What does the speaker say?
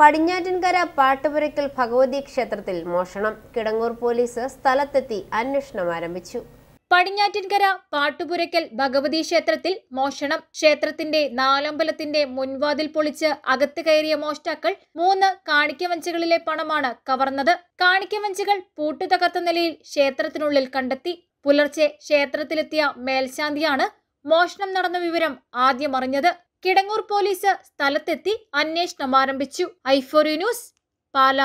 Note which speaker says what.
Speaker 1: പടിഞ്ഞാറ്റിൻകര പാട്ടുപുരയ്ക്കൽ ഭഗവതി ക്ഷേത്രത്തിൽ മോഷണം കിടങ്ങൂർ പോലീസ് സ്ഥലത്തെത്തി
Speaker 2: അന്വേഷണം ആരംഭിച്ചു പടിഞ്ഞാറ്റിൻകര പാട്ടുപുരയ്ക്കൽ ഭഗവതി ക്ഷേത്രത്തിൽ മോഷണം ക്ഷേത്രത്തിന്റെ നാലമ്പലത്തിന്റെ മുൻവാതിൽ പൊളിച്ച് അകത്ത് കയറിയ മോഷ്ടാക്കൾ മൂന്ന് കാണിക്കവഞ്ചികളിലെ പണമാണ് കവർന്നത് കാണിക്കവഞ്ചികൾ പൂട്ടുതകർത്ത നിലയിൽ ക്ഷേത്രത്തിനുള്ളിൽ കണ്ടെത്തി പുലർച്ചെ ക്ഷേത്രത്തിലെത്തിയ മേൽശാന്തിയാണ് മോഷണം നടന്ന വിവരം ആദ്യം അറിഞ്ഞത് കിടങ്ങൂർ പോലീസ് സ്ഥലത്തെത്തി അന്വേഷണം ആരംഭിച്ചു ഐഫോറി ന്യൂസ് പാല